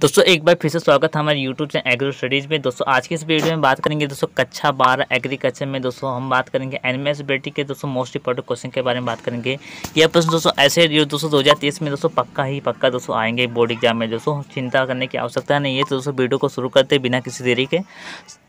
दोस्तों एक बार फिर से स्वागत है हमारे यूट्यूब चैनल एग्रो स्टडीज़ में दोस्तों आज की इस वीडियो में बात करेंगे दोस्तों कक्षा बारह एग्रीकल्चर में दोस्तों हम बात करेंगे एनिमल्स बेटी के दोस्तों मोस्ट इंपॉर्टेंट क्वेश्चन के बारे में बात करेंगे यह प्रश्न दोस्तों ऐसे दोस्तों दो में दोस्तों पक्का ही पक्का दोस्तों आएंगे बोर्ड एग्जाम में दोस्तों चिंता करने की आवश्यकता नहीं है तो दोस्तों वीडियो को शुरू करते बिना किसी देरी के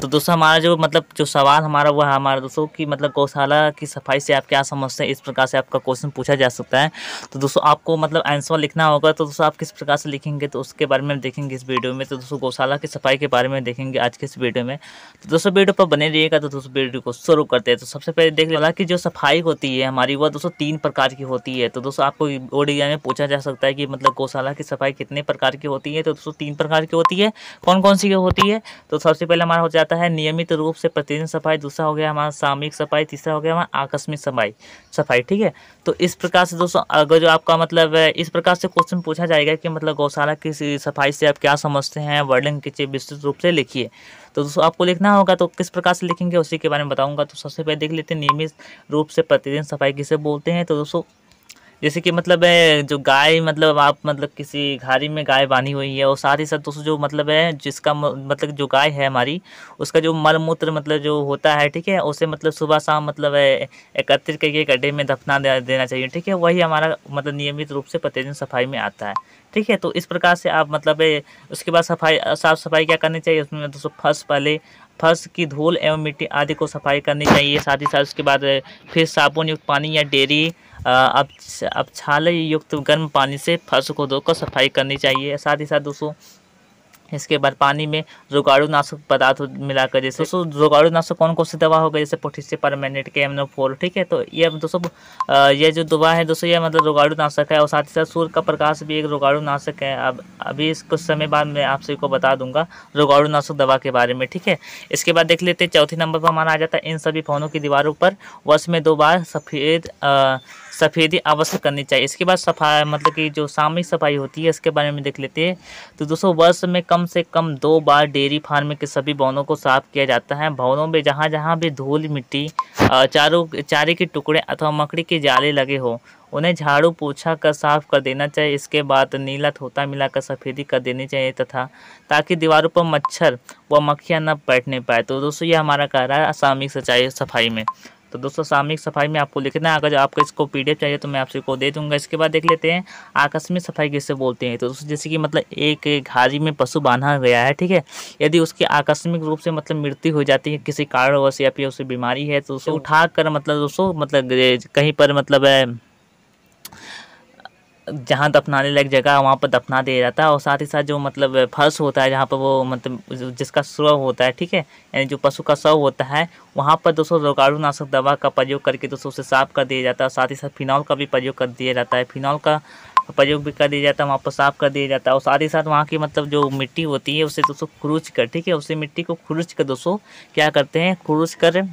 तो दोस्तों हमारा जो मतलब जो सवाल हमारा वो है हमारा दोस्तों कि मतलब गौशाला की सफाई से आप क्या समझते हैं इस प्रकार से आपका क्वेश्चन पूछा जा सकता है तो दोस्तों आपको मतलब आंसर लिखना होगा तो दोस्तों आप किस प्रकार से लिखेंगे तो उसके बारे में देखें देखेंगे इस वीडियो में तो दोस्तों गौशाला की सफाई के बारे में देखेंगे आज के इस वीडियो में तो दोस्तों वीडियो पर बने रहिएगा तो दोस्तों वीडियो को शुरू करते हैं तो सबसे पहले देख लें कि जो सफाई होती है हमारी वह दोस्तों तीन प्रकार की होती है तो दोस्तों आपको ओडिया में पूछा जा सकता है कि मतलब गौशाला की सफाई कितने प्रकार की होती है तो दोस्तों तीन प्रकार की होती है कौन कौन सी होती है तो सबसे पहले हमारा हो जाता है नियमित रूप से प्रतिदिन सफाई दूसरा हो गया हमारा सामयिक सफाई तीसरा हो गया हमारा आकस्मिक सफाई सफाई ठीक है तो इस प्रकार से दोस्तों अगर जो आपका मतलब इस प्रकार से क्वेश्चन पूछा जाएगा कि मतलब गौशाला की सफाई से आप क्या समझते हैं वर्डिंग कीजिए विस्तृत रूप से लिखिए तो दोस्तों आपको लिखना होगा तो किस प्रकार से लिखेंगे उसी के बारे में बताऊंगा तो सबसे पहले देख लेते हैं नियमित रूप से प्रतिदिन सफाई किसे बोलते हैं तो दोस्तों जैसे कि मतलब है जो गाय मतलब आप मतलब किसी घारी में गाय बांधी हुई है और साथ ही साथ दोस्तों जो मतलब है जिसका मतलब जो गाय है हमारी उसका जो मल मूत्र मतलब जो होता है ठीक है उसे मतलब सुबह शाम मतलब है एकत्रित करके गड्ढे में दफना देना चाहिए ठीक है वही हमारा मतलब नियमित रूप से प्रतिदिन सफाई में आता है ठीक है तो इस प्रकार से आप मतलब उसके बाद सफाई साफ़ सफाई क्या करनी चाहिए उसमें दोस्तों फर्स्ट पहले फर्श की धूल एवं मिट्टी आदि को सफाई करनी चाहिए साथ ही साथ उसके बाद फिर साबुन युक्त पानी या डेरी अब अबछाले युक्त गर्म पानी से फर्श को धोकर सफाई करनी चाहिए साथ ही साथ दोस्तों इसके बाद पानी में रोगाणुनाशक पदार्थ मिलाकर जैसे दोस्तों रोगाणुनाशक कौन कौन सी दवा होगा जैसे पोटिस परमानेंट के एमनो फोर ठीक है तो ये दोस्तों ये जो दवा है दोस्तों ये मतलब रोगाणुनाशक है और साथ ही साथ सूर्य का प्रकाश भी एक रोगाणुनाशक है अब अभी इस कुछ समय बाद मैं आप सभी को बता दूंगा रोगाणुनाशक दवा के बारे में ठीक है इसके बाद देख लेते हैं चौथे नंबर पर हमारा आ जाता है इन सभी फोनों की दीवारों पर वर्ष में दो बार सफ़ेद सफ़ेदी अवश्य करनी चाहिए इसके बाद सफाई मतलब कि जो सामूहिक सफाई होती है इसके बारे में देख लेते हैं तो दोस्तों वर्ष में कम से कम दो बार डेयरी फार्म के सभी भवनों को साफ किया जाता है भवनों में जहाँ जहाँ भी धूल मिट्टी चारों चारे के टुकड़े अथवा मकड़ी के जाले लगे हो उन्हें झाड़ू पोछा कर साफ कर देना चाहिए इसके बाद नीला थोता मिलाकर सफ़ेदी कर देनी चाहिए तथा ताकि दीवारों पर मच्छर व मक्खियाँ न बैठने पाए तो दोस्तों ये हमारा कह रहा है असामिक सच्चाई सफाई में तो दोस्तों सामयिक सफाई में आपको लिखना है अगर आपको इसको पी चाहिए तो मैं आपसे को दे दूंगा इसके बाद देख लेते हैं आकस्मिक सफाई किससे बोलते हैं तो दोस्तों जैसे कि मतलब एक घाजी में पशु बांधा गया है ठीक है यदि उसकी आकस्मिक रूप से मतलब मृत्यु हो जाती है किसी कारणवश या फिर उसे बीमारी है तो उसे तो उठा कर मतलब दोस्तों मतलब कहीं पर मतलब जहाँ दफनाने लायक जगह वहाँ पर दफना दिया जाता है और साथ ही साथ जो मतलब फर्श होता है जहाँ पर वो मतलब जिसका स्व होता है ठीक है यानी जो पशु का शव होता है वहाँ पर दोस्तों रोगाणुनाशक दवा का प्रयोग करके दोस्तों उसे साफ कर दिया जाता है और साथ ही साथ फिनॉल का भी प्रयोग कर दिया जाता है फिनॉल का प्रयोग भी कर दिया जाता है वहाँ पर साफ़ कर दिया जाता है और साथ ही साथ वहाँ की मतलब जो मिट्टी होती है उसे दोस्तों खुरुच कर ठीक है उसे मिट्टी को खुरुच कर दोस्तों क्या करते हैं खुरुच कर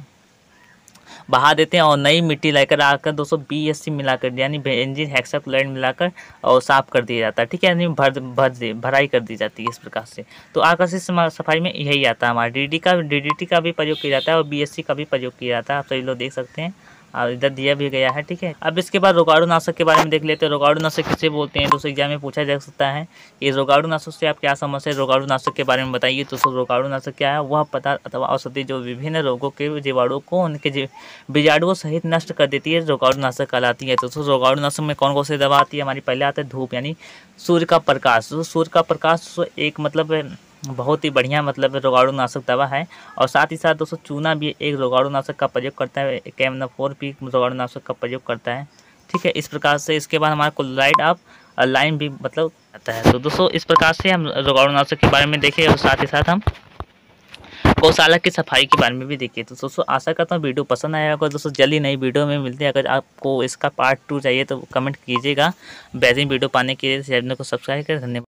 बहा देते हैं और नई मिट्टी लेकर आकर दोस्तों बी एस सी मिलाकर यानी बेंजिन हेक्साक्लोराइड मिलाकर और साफ कर दिया जाता है ठीक है यानी भर भर भराई कर दी जाती है इस प्रकार से तो आकर्षित सफाई में यही आता है हमारा डी का डी का भी प्रयोग किया जाता है और बी का भी प्रयोग किया जाता है आप सभी लोग देख सकते हैं और इधर दिया भी गया है ठीक है अब इसके बाद रोगाड़ू नाशक के बारे में देख लेते हैं रोगाड़ू नाशक किसे बोलते हैं दोस्तों एग्जाम में पूछा जा सकता है कि रोगाड़ुनाशक नाशक से आप क्या समझते हैं रोगाड़ुनाशक नाशक के बारे में बताइए दोस्तों रोगाड़ू नाशक क्या है वह पता अथवा औषधि जो विभिन्न रोगों के जीवाणुओं को उनके बीजाणुओं सहित नष्ट कर देती है रोगाड़ू नाशक कहलाती है दोस्तों रोगाड़ू नाशक में कौन कौन सी दवा आती है हमारी पहले आते हैं धूप यानी सूर्य का प्रकाश तो सूर्य का प्रकाश एक मतलब बहुत ही बढ़िया मतलब रोगाणुनाशक दवा है और साथ ही साथ दोस्तों चूना भी एक रोगाणुनाशक का प्रयोग करता है कैमना फोर भी रोगाणुनाशक का प्रयोग करता है ठीक है इस प्रकार से इसके बाद हमारा क्लोराइड आप लाइन भी मतलब आता है तो दोस्तों इस प्रकार से हम रोगाणुनाशक के बारे में देखें और साथ ही साथ हम गौशाला की सफाई के बारे में भी देखिए तो दोस्तों आशा करता हूँ वीडियो पसंद आया होगा दोस्तों जल्दी नई वीडियो में मिलते हैं अगर आपको इसका पार्ट टू चाहिए तो कमेंट कीजिएगा बेहतरीन वीडियो पाने के लिए चैनल को सब्सक्राइब करें धन्यवाद